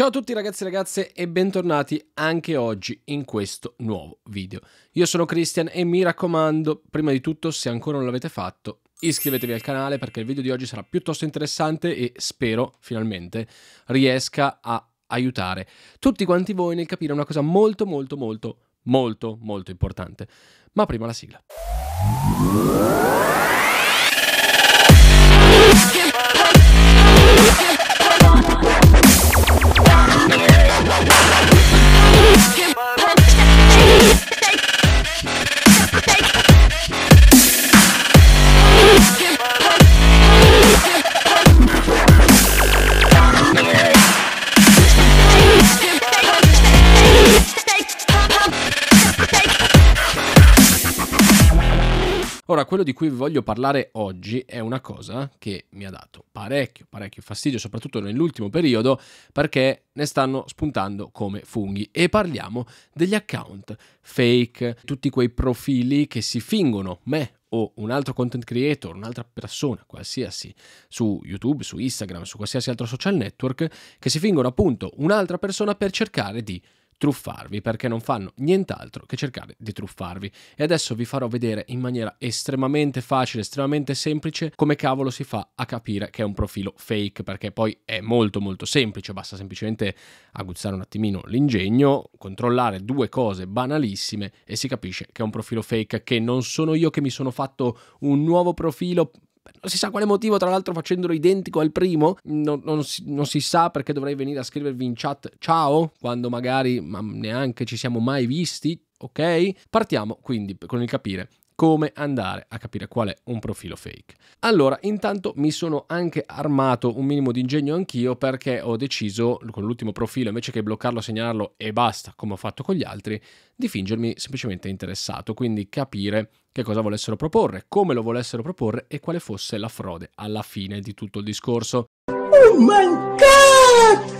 Ciao a tutti ragazzi e ragazze e bentornati anche oggi in questo nuovo video. Io sono Christian e mi raccomando, prima di tutto, se ancora non l'avete fatto, iscrivetevi al canale perché il video di oggi sarà piuttosto interessante e spero, finalmente, riesca a aiutare tutti quanti voi nel capire una cosa molto molto molto molto molto importante. Ma prima la sigla. Ora, quello di cui vi voglio parlare oggi è una cosa che mi ha dato parecchio, parecchio fastidio, soprattutto nell'ultimo periodo, perché ne stanno spuntando come funghi. E parliamo degli account fake, tutti quei profili che si fingono me o un altro content creator, un'altra persona qualsiasi su YouTube, su Instagram, su qualsiasi altro social network, che si fingono appunto un'altra persona per cercare di truffarvi perché non fanno nient'altro che cercare di truffarvi. E adesso vi farò vedere in maniera estremamente facile, estremamente semplice come cavolo si fa a capire che è un profilo fake perché poi è molto molto semplice, basta semplicemente aguzzare un attimino l'ingegno, controllare due cose banalissime e si capisce che è un profilo fake, che non sono io che mi sono fatto un nuovo profilo non si sa quale motivo, tra l'altro facendolo identico al primo, non, non, si, non, si, sa perché dovrei venire a scrivervi in chat ciao, quando magari ma neanche ci siamo mai visti, ok? Partiamo quindi con il capire come andare a capire qual è un profilo fake. Allora, intanto mi sono anche armato un minimo di ingegno anch'io perché ho deciso con l'ultimo profilo, invece che bloccarlo, segnalarlo e basta, come ho fatto con gli altri, di fingermi semplicemente interessato, quindi capire che cosa volessero proporre, come lo volessero proporre e quale fosse la frode alla fine di tutto il discorso. Oh my god!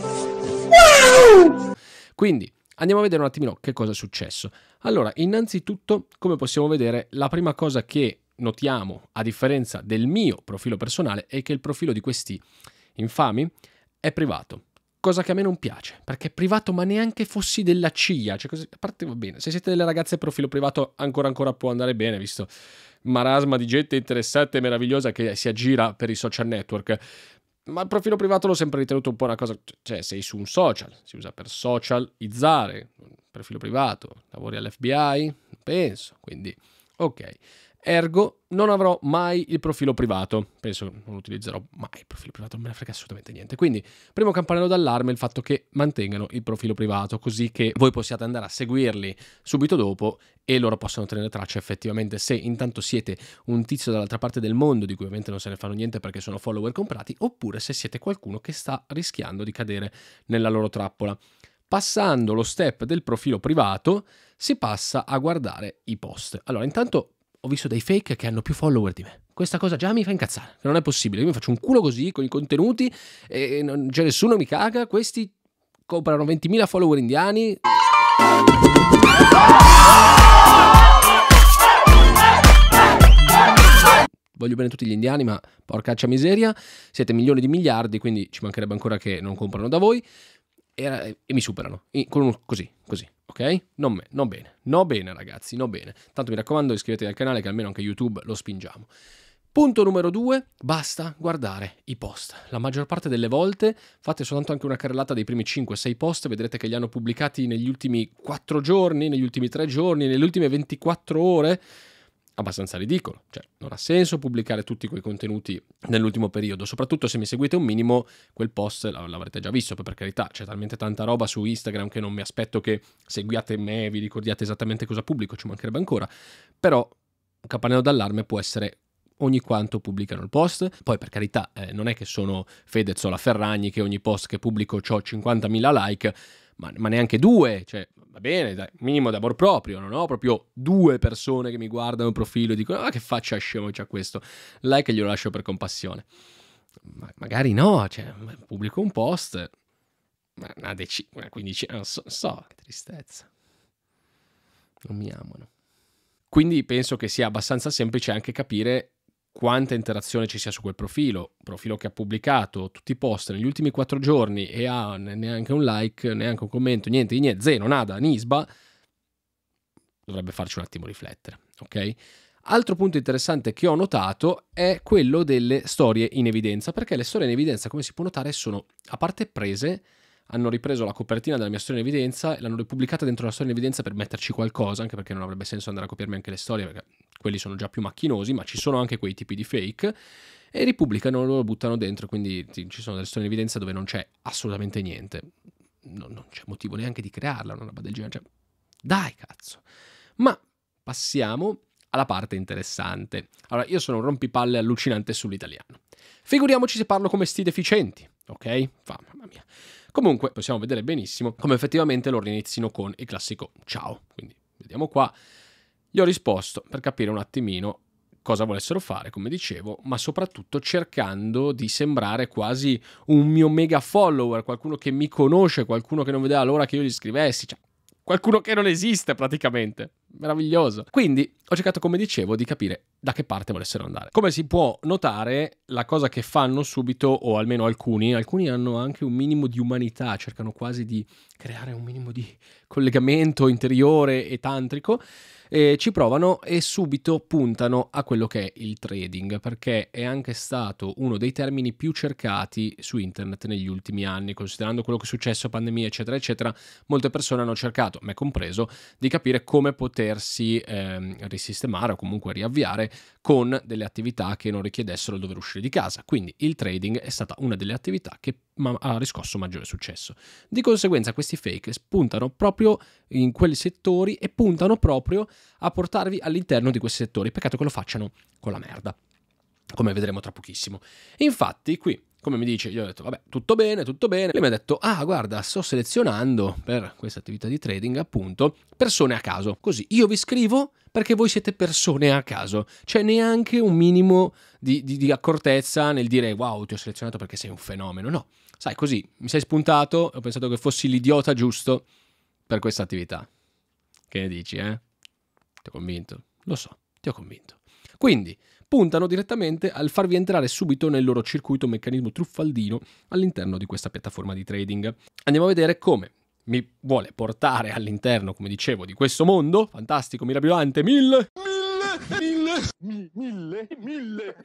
Wow! Quindi Andiamo a vedere un attimino che cosa è successo. Allora, innanzitutto, come possiamo vedere, la prima cosa che notiamo, a differenza del mio profilo personale, è che il profilo di questi infami è privato. Cosa che a me non piace, perché è privato, ma neanche fossi della CIA. Cioè, così, a parte va bene. Se siete delle ragazze, profilo privato ancora ancora può andare bene, visto marasma di gente interessante e meravigliosa che si aggira per i social network. Ma il profilo privato l'ho sempre ritenuto un po' una cosa, cioè sei su un social, si usa per socializzare, profilo privato, lavori all'FBI, penso, quindi ok. Ergo, non avrò mai il profilo privato. Penso che non utilizzerò mai il profilo privato, non me ne frega assolutamente niente. Quindi, primo campanello d'allarme è il fatto che mantengano il profilo privato, così che voi possiate andare a seguirli subito dopo e loro possano tenere traccia effettivamente se intanto siete un tizio dall'altra parte del mondo, di cui ovviamente non se ne fanno niente perché sono follower comprati, oppure se siete qualcuno che sta rischiando di cadere nella loro trappola. Passando lo step del profilo privato, si passa a guardare i post. Allora, intanto ho visto dei fake che hanno più follower di me. Questa cosa già mi fa incazzare, non è possibile. Io mi faccio un culo così con i contenuti e non c'è cioè, nessuno mi caga. Questi comprano 20.000 follower indiani. voglio bene tutti gli indiani, ma porcaccia miseria, siete milioni di miliardi, quindi ci mancherebbe ancora che non comprano da voi era, e mi superano. E, un, così, così, ok? Non, me, non bene, no bene ragazzi, no bene. Tanto mi raccomando iscrivetevi al canale che almeno anche YouTube lo spingiamo. Punto numero due, basta guardare i post. La maggior parte delle volte fate soltanto anche una carrellata dei primi 5-6 post, vedrete che li hanno pubblicati negli ultimi 4 giorni, negli ultimi 3 giorni, nelle ultime 24 ore abbastanza ridicolo, cioè non ha senso pubblicare tutti quei contenuti nell'ultimo periodo, soprattutto se mi seguite un minimo, quel post l'avrete già visto, per carità, c'è talmente tanta roba su Instagram che non mi aspetto che seguiate me e vi ricordiate esattamente cosa pubblico, ci mancherebbe ancora, però un campanello d'allarme può essere ogni quanto pubblicano il post. Poi per carità, eh, non è che sono Fedez o la Ferragni che ogni post che pubblico ho 50.000 like, ma, ma, neanche due, cioè va bene, dai, minimo d'amor proprio, non ho proprio due persone che mi guardano il profilo e dicono ah che faccia scemo c'ha questo, like glielo lascio per compassione. Ma, magari no, cioè, pubblico un post, una decina, una quindicina, non so, so, che tristezza. Non mi amano. Quindi penso che sia abbastanza semplice anche capire quanta interazione ci sia su quel profilo, profilo che ha pubblicato tutti i post negli ultimi quattro giorni e ha neanche un like, neanche un commento, niente di niente, zero, nada, nisba, dovrebbe farci un attimo riflettere, ok? Altro punto interessante che ho notato è quello delle storie in evidenza, perché le storie in evidenza, come si può notare, sono a parte prese hanno ripreso la copertina della mia storia in evidenza e l'hanno ripubblicata dentro la storia in evidenza per metterci qualcosa, anche perché non avrebbe senso andare a copiarmi anche le storie, perché quelli sono già più macchinosi, ma ci sono anche quei tipi di fake, e ripubblicano, e lo buttano dentro, quindi ci sono delle storie in evidenza dove non c'è assolutamente niente. Non, non c'è motivo neanche di crearla, una roba del genere. Cioè, dai, cazzo! Ma passiamo alla parte interessante. Allora, io sono un rompipalle allucinante sull'italiano. Figuriamoci se parlo come sti deficienti, ok? Fa, mamma mia. Comunque possiamo vedere benissimo come effettivamente loro inizino con il classico ciao. Quindi vediamo qua. Gli ho risposto per capire un attimino cosa volessero fare, come dicevo, ma soprattutto cercando di sembrare quasi un mio mega follower, qualcuno che mi conosce, qualcuno che non vedeva l'ora che io gli scrivessi, cioè qualcuno che non esiste praticamente. Meraviglioso. Quindi ho cercato, come dicevo, di capire da che parte volessero andare. Come si può notare, la cosa che fanno subito, o almeno alcuni, alcuni hanno anche un minimo di umanità, cercano quasi di creare un minimo di collegamento interiore e tantrico, eh, ci provano e subito puntano a quello che è il trading, perché è anche stato uno dei termini più cercati su internet negli ultimi anni, considerando quello che è successo, pandemia, eccetera, eccetera, molte persone hanno cercato, me compreso, di capire come potersi eh, risistemare o comunque riavviare con delle attività che non richiedessero il dover uscire di casa. Quindi il trading è stata una delle attività che ha riscosso maggiore successo. Di conseguenza questi fake puntano proprio in quei settori e puntano proprio a portarvi all'interno di questi settori. Peccato che lo facciano con la merda, come vedremo tra pochissimo. Infatti qui come mi dice, io ho detto, vabbè, tutto bene, tutto bene. Lui mi ha detto, ah, guarda, sto selezionando per questa attività di trading, appunto, persone a caso. Così io vi scrivo perché voi siete persone a caso. C'è neanche un minimo di, di, di accortezza nel dire, wow, ti ho selezionato perché sei un fenomeno. No, sai, così mi sei spuntato e ho pensato che fossi l'idiota giusto per questa attività. Che ne dici, eh? Ti ho convinto? Lo so, ti ho convinto. Quindi, puntano direttamente al farvi entrare subito nel loro circuito meccanismo truffaldino all'interno di questa piattaforma di trading. Andiamo a vedere come mi vuole portare all'interno, come dicevo, di questo mondo fantastico, mirabilante, mille, mille, mille, mille, mille,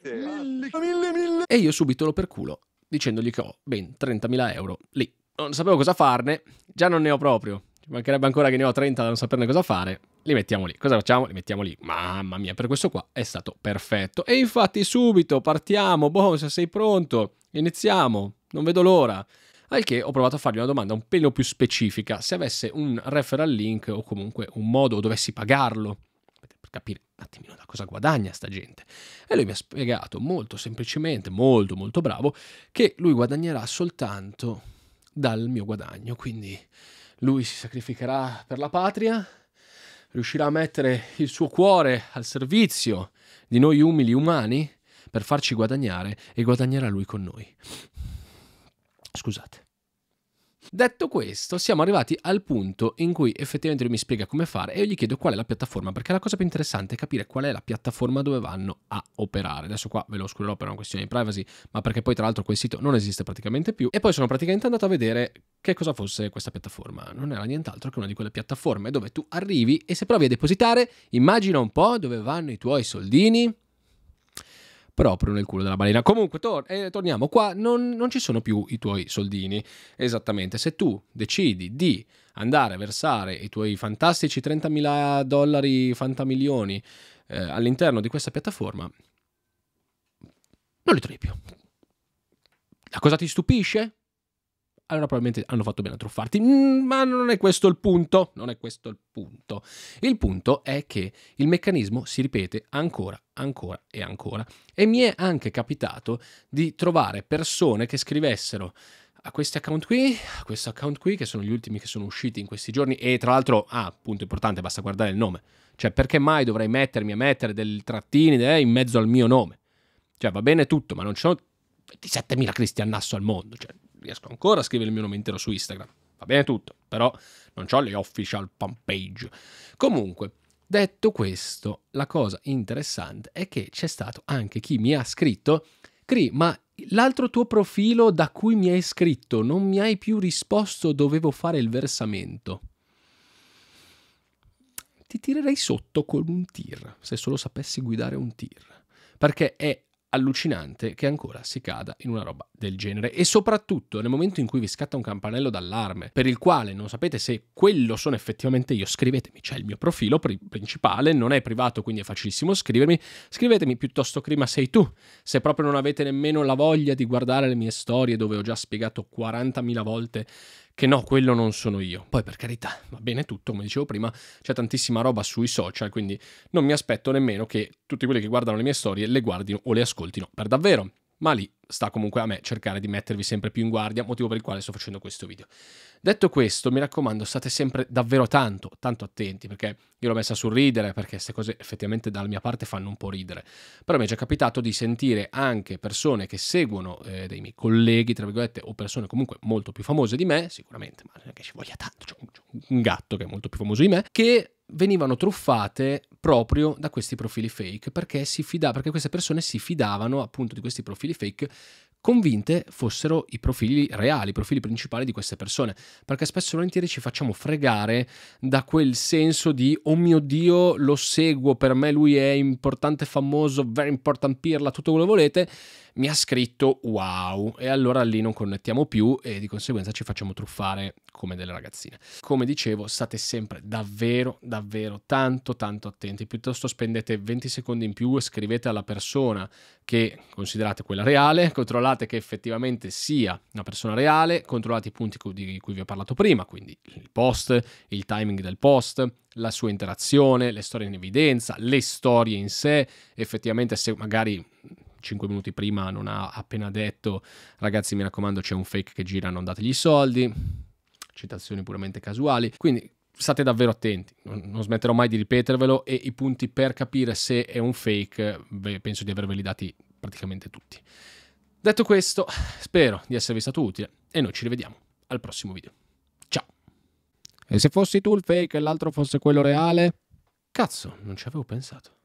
mille, mille, E io subito lo perculo, dicendogli che ho ben 30.000 euro lì. Non sapevo cosa farne, già non ne ho proprio. Ci mancherebbe ancora che ne ho 30 da non saperne cosa fare li mettiamo lì. Cosa facciamo? Li mettiamo lì. Mamma mia, per questo qua è stato perfetto. E infatti subito partiamo, boh, se sei pronto, iniziamo, non vedo l'ora. Al che ho provato a fargli una domanda un pelo più specifica, se avesse un referral link o comunque un modo o dovessi pagarlo, per capire un attimino da cosa guadagna sta gente. E lui mi ha spiegato molto semplicemente, molto molto bravo, che lui guadagnerà soltanto dal mio guadagno, quindi lui si sacrificherà per la patria riuscirà a mettere il suo cuore al servizio di noi umili umani per farci guadagnare e guadagnerà lui con noi. Scusate. Detto questo, siamo arrivati al punto in cui effettivamente lui mi spiega come fare e io gli chiedo qual è la piattaforma, perché la cosa più interessante è capire qual è la piattaforma dove vanno a operare. Adesso qua ve lo oscurerò per una questione di privacy, ma perché poi tra l'altro quel sito non esiste praticamente più. E poi sono praticamente andato a vedere che cosa fosse questa piattaforma. Non era nient'altro che una di quelle piattaforme dove tu arrivi e se provi a depositare, immagina un po' dove vanno i tuoi soldini proprio nel culo della balena. Comunque, tor- eh, torniamo qua, non, non ci sono più i tuoi soldini. Esattamente, se tu decidi di andare a versare i tuoi fantastici 30.000 dollari fantamilioni eh, all'interno di questa piattaforma, non li trovi più. La cosa ti stupisce? allora probabilmente hanno fatto bene a truffarti. Mm, ma non è questo il punto. Non è questo il punto. Il punto è che il meccanismo si ripete ancora, ancora e ancora. E mi è anche capitato di trovare persone che scrivessero a questi account qui, a questo account qui, che sono gli ultimi che sono usciti in questi giorni. E tra l'altro, ah, punto importante, basta guardare il nome. Cioè, perché mai dovrei mettermi a mettere dei trattini eh, in mezzo al mio nome? Cioè, va bene tutto, ma non ci sono 27.000 Nasso al mondo. Cioè, riesco ancora a scrivere il mio nome intero su Instagram. Va bene tutto, però non ho le official page. Comunque, detto questo, la cosa interessante è che c'è stato anche chi mi ha scritto Cri, ma l'altro tuo profilo da cui mi hai scritto non mi hai più risposto, dovevo fare il versamento. Ti tirerei sotto con un tir, se solo sapessi guidare un tir. Perché è allucinante che ancora si cada in una roba del genere e soprattutto nel momento in cui vi scatta un campanello d'allarme per il quale non sapete se quello sono effettivamente io, scrivetemi, c'è il mio profilo principale, non è privato quindi è facilissimo scrivermi, scrivetemi piuttosto prima sei tu, se proprio non avete nemmeno la voglia di guardare le mie storie dove ho già spiegato 40.000 volte che no, quello non sono io. Poi per carità, va bene tutto, come dicevo prima, c'è tantissima roba sui social, quindi non mi aspetto nemmeno che tutti quelli che guardano le mie storie le guardino o le ascoltino per davvero ma lì sta comunque a me cercare di mettervi sempre più in guardia, motivo per il quale sto facendo questo video. Detto questo, mi raccomando, state sempre davvero tanto, tanto attenti, perché io l'ho messa sul ridere, perché queste cose effettivamente dalla mia parte fanno un po' ridere, però mi è già capitato di sentire anche persone che seguono eh, dei miei colleghi, tra virgolette, o persone comunque molto più famose di me, sicuramente, ma non è che ci voglia tanto, c'è un, un gatto che è molto più famoso di me, che venivano truffate proprio da questi profili fake perché, fida, perché queste persone si fidavano appunto di questi profili fake convinte fossero i profili reali, i profili principali di queste persone, perché spesso e volentieri ci facciamo fregare da quel senso di oh mio Dio, lo seguo, per me lui è importante, famoso, very important pirla, tutto quello che volete, mi ha scritto wow e allora lì non connettiamo più e di conseguenza ci facciamo truffare come delle ragazzine. Come dicevo, state sempre davvero, davvero tanto, tanto attenti. Piuttosto spendete 20 secondi in più e scrivete alla persona che considerate quella reale, controllate che effettivamente sia una persona reale, controllate i punti di cui vi ho parlato prima, quindi il post, il timing del post, la sua interazione, le storie in evidenza, le storie in sé, effettivamente se magari 5 minuti prima non ha appena detto ragazzi mi raccomando c'è un fake che gira non dategli i soldi citazioni puramente casuali, quindi state davvero attenti, non smetterò mai di ripetervelo e i punti per capire se è un fake penso di averveli dati praticamente tutti. Detto questo, spero di esservi stato utile e noi ci rivediamo al prossimo video. Ciao! E se fossi tu il fake e l'altro fosse quello reale? Cazzo, non ci avevo pensato.